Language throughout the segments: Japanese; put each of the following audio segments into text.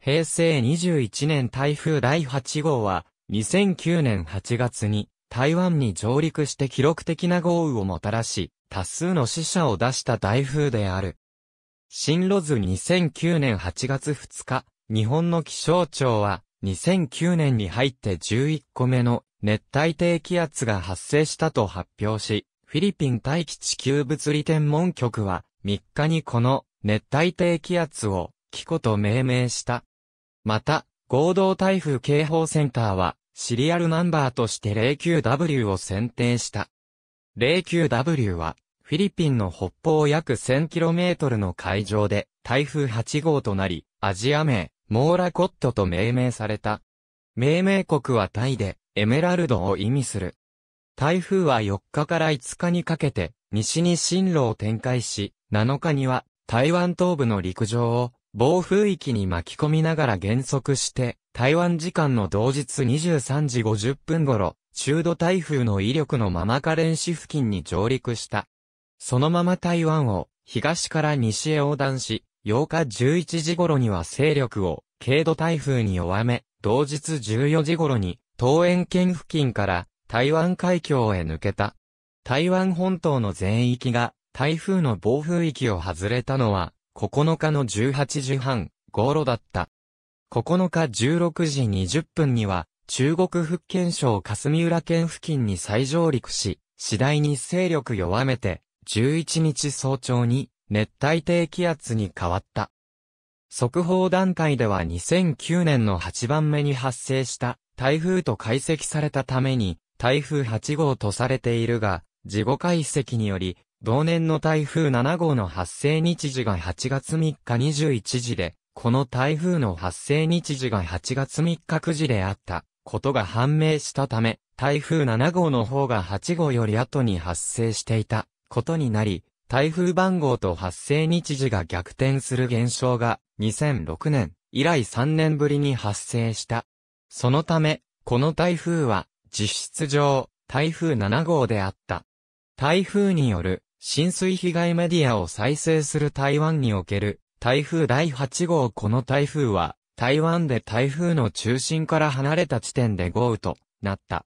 平成21年台風第8号は、2009年8月に台湾に上陸して記録的な豪雨をもたらし、多数の死者を出した台風である。進路図2009年8月2日、日本の気象庁は、2009年に入って11個目の熱帯低気圧が発生したと発表し、フィリピン大気地球物理天文局は、3日にこの熱帯低気圧を機と命名した。また、合同台風警報センターは、シリアルナンバーとして 09W を選定した。09W は、フィリピンの北方約 1000km の海上で、台風8号となり、アジア名、モーラコットと命名された。命名国はタイで、エメラルドを意味する。台風は4日から5日にかけて、西に進路を展開し、7日には、台湾東部の陸上を、暴風域に巻き込みながら減速して、台湾時間の同日23時50分頃、中度台風の威力のままカレン市付近に上陸した。そのまま台湾を東から西へ横断し、8日11時頃には勢力を軽度台風に弱め、同日14時頃に東園県付近から台湾海峡へ抜けた。台湾本島の全域が台風の暴風域を外れたのは9日の18時半頃だった。9日16時20分には、中国福建省霞浦県付近に再上陸し、次第に勢力弱めて、11日早朝に熱帯低気圧に変わった。速報段階では2009年の8番目に発生した台風と解析されたために台風8号とされているが、事後解析により同年の台風7号の発生日時が8月3日21時で、この台風の発生日時が8月3日9時であったことが判明したため、台風7号の方が8号より後に発生していたことになり、台風番号と発生日時が逆転する現象が2006年以来3年ぶりに発生した。そのため、この台風は実質上台風7号であった。台風による浸水被害メディアを再生する台湾における台風第8号この台風は台湾で台風の中心から離れた地点で豪雨となった。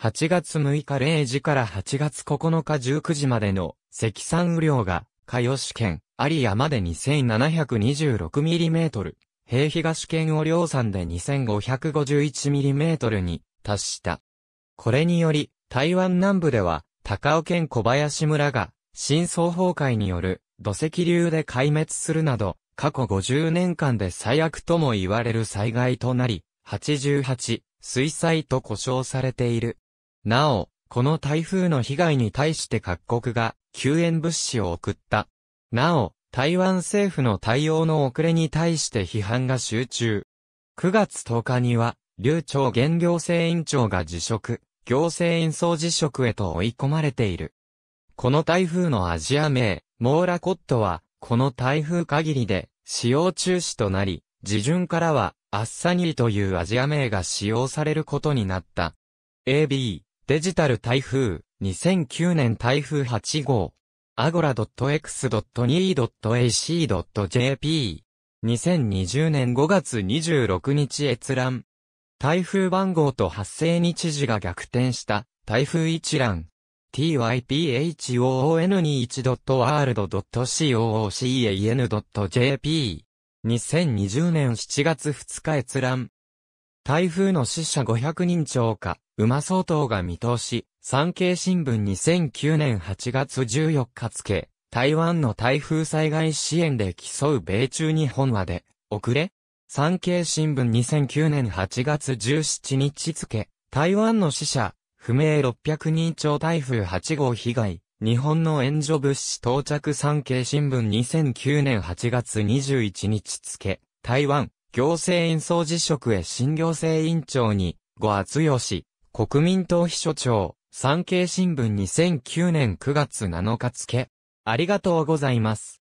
8月6日0時から8月9日19時までの積算雨量が、加吉県、有山で 2726mm、平東県を量産で 2551mm に達した。これにより、台湾南部では、高尾県小林村が新総崩壊による土石流で壊滅するなど、過去50年間で最悪とも言われる災害となり、88、水災と呼称されている。なお、この台風の被害に対して各国が救援物資を送った。なお、台湾政府の対応の遅れに対して批判が集中。9月10日には、流長現行政委員長が辞職、行政院総辞職へと追い込まれている。この台風のアジア名、モーラコットは、この台風限りで、使用中止となり、自順からは、アッサニーというアジア名が使用されることになった。AB、デジタル台風、2009年台風8号。agora.x.2.ac.jp 2020年5月26日閲覧。台風番号と発生日時が逆転した台風一覧。typhon21.world.coocen.jp。2020年7月2日閲覧。台風の死者500人超過、馬相当が見通し、産経新聞2009年8月14日付、台湾の台風災害支援で競う米中日本話で、遅れ産経新聞2009年8月17日付、台湾の死者、不明6 0人超台風8号被害、日本の援助物資到着産経新聞2009年8月21日付、台湾、行政院総辞職へ新行政院長に、後厚し、国民党秘書長、産経新聞2009年9月7日付。ありがとうございます。